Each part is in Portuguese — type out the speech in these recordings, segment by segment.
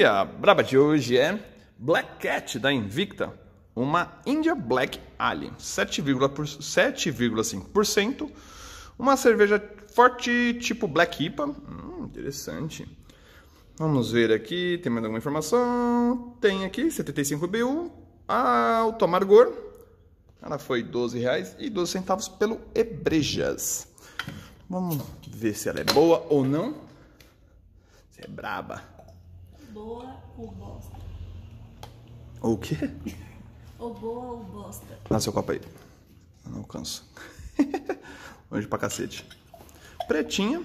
E a braba de hoje é Black Cat da Invicta, uma India Black Ale, 7,5%, uma cerveja forte tipo Black IPA, hum, interessante. Vamos ver aqui, tem mais alguma informação? Tem aqui, 75 BU, alto amargor, ela foi 12 reais e 12 centavos pelo Ebrejas. Vamos ver se ela é boa ou não. Se é braba boa ou bosta. Ou o quê? ou boa ou bosta. Dá ah, seu copo aí. Eu não alcanço. hoje pra cacete. Pretinha.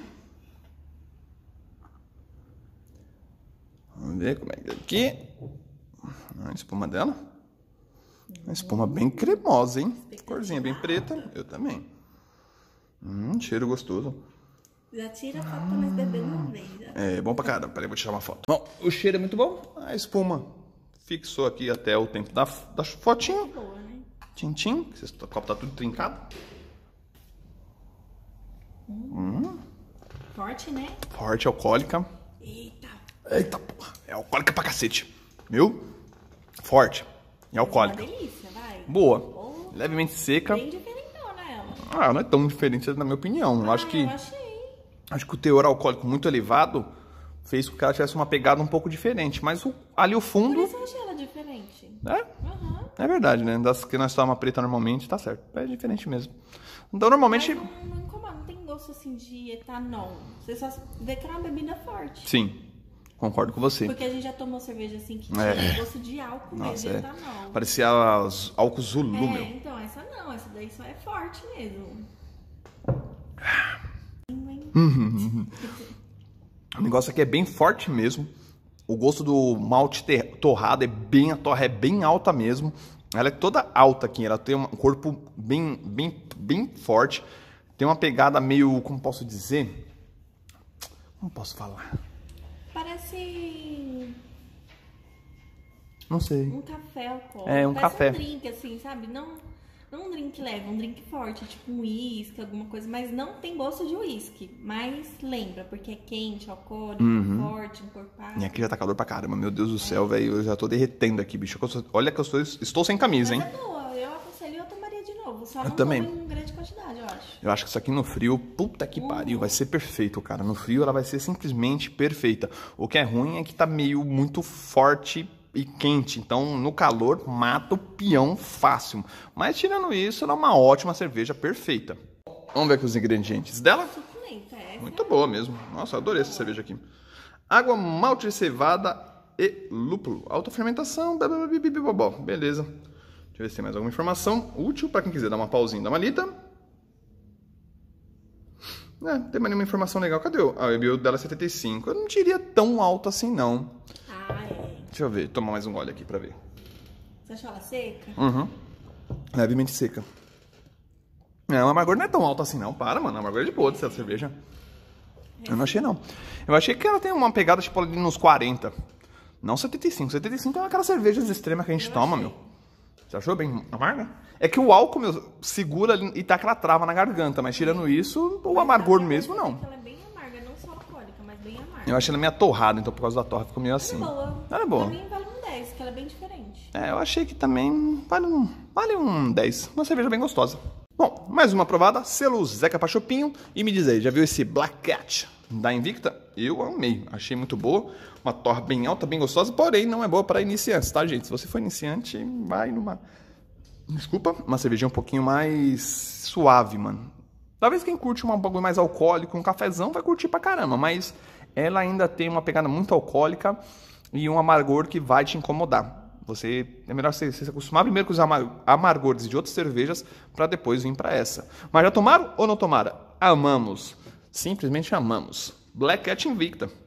Vamos ver como é que é aqui. A ah, espuma dela. Uma espuma bem cremosa, hein? Corzinha bem preta. Eu também. Hum, cheiro gostoso. Já tira a foto pra nós beber uma vez. É bom pra caramba. Peraí, vou tirar uma foto. Bom, o cheiro é muito bom. A ah, espuma fixou aqui até o tempo da, da fotinho. Né? Tchim, tchim. O copo tá tudo trincado. Hum. hum. Forte, né? Forte, alcoólica. Eita. Eita, porra. É alcoólica pra cacete. Viu? Forte. E alcoólica. É uma delícia, vai. Boa. Levemente seca. Bem diferentona ela. Ah, não é tão diferente na minha opinião. Eu ah, acho que... Eu achei acho que o teor alcoólico muito elevado fez que o cara tivesse uma pegada um pouco diferente. Mas o, ali o fundo. Por isso eu achei ela diferente. É? Uhum. É verdade, né? Das que nós tomamos preta normalmente, tá certo. É diferente mesmo. Então normalmente. Mas não, não incomoda, não tem gosto assim de etanol. Você só vê que é uma bebida forte. Sim. Concordo com você. Porque a gente já tomou cerveja assim que é. tinha é. gosto de álcool Nossa, mesmo, é. etanol. Parecia álcool Zulu, é, meu. Então, essa não, essa daí só é forte mesmo. Uhum, uhum. o negócio aqui é bem forte mesmo. O gosto do malte torrado é bem, a torra é bem alta mesmo. Ela é toda alta aqui, ela tem um corpo bem, bem, bem forte. Tem uma pegada meio, como posso dizer? Como posso falar? Parece... Não sei. Um café, alcoólico. É, um Parece café. um drink, assim, sabe? Não... Não um drink leve, um drink forte, tipo um uísque, alguma coisa, mas não tem gosto de uísque. Mas lembra, porque é quente, é alcoólico, uhum. forte, encorpado. E aqui já tá calor pra caramba, meu Deus do céu, velho. Eu já tô derretendo aqui, bicho. Olha que eu estou, estou sem camisa, mas hein? É boa, eu aconselho eu tomaria de novo. Só eu não também. em grande quantidade, eu acho. Eu acho que isso aqui no frio, puta que uhum. pariu, vai ser perfeito, cara. No frio ela vai ser simplesmente perfeita. O que é ruim é que tá meio muito forte e quente, então no calor mata o peão fácil. Mas tirando isso, ela é uma ótima cerveja perfeita. Vamos ver aqui os ingredientes dela? Muito boa mesmo. Nossa, adorei essa cerveja aqui. Água, malte cevada e lúpulo. Autofermentação, Beleza. Deixa eu ver se tem mais alguma informação útil para quem quiser dar uma pausinha, da uma É, não tem mais nenhuma informação legal. Cadê A Ah, o dela é 75. Eu não diria tão alto assim, não. Deixa eu ver, tomar mais um gole aqui pra ver. Você achou ela seca? Uhum. Levemente seca. É, o amargor não é tão alto assim não. Para, mano. O amargor é de boa dessa cerveja. É. Eu não achei não. Eu achei que ela tem uma pegada tipo ali nos 40. Não 75. 75 é aquelas cervejas extremas que a gente eu toma, achei. meu. Você achou bem amarga? É que o álcool, meu, segura e tá aquela trava na garganta, mas tirando isso, o amargor mesmo não. Eu achei ela meio torrada, então por causa da torre ficou meio assim. é boa. é boa. Pra mim vale um 10, que ela é bem diferente. É, eu achei que também vale um, vale um 10. Uma cerveja bem gostosa. Bom, mais uma aprovada, selo Zeca Pachopinho. E me diz aí, já viu esse Black Cat da Invicta? Eu amei, achei muito boa. Uma torre bem alta, bem gostosa, porém não é boa para iniciantes, tá, gente? Se você for iniciante, vai numa... Desculpa, uma cervejinha um pouquinho mais suave, mano. Talvez quem curte um bagulho mais alcoólico, um cafezão, vai curtir pra caramba, mas ela ainda tem uma pegada muito alcoólica e um amargor que vai te incomodar. Você é melhor você, você se acostumar primeiro com os amargores de outras cervejas para depois vir para essa. Mas já tomaram ou não tomaram? Amamos, simplesmente amamos. Black Cat Invicta.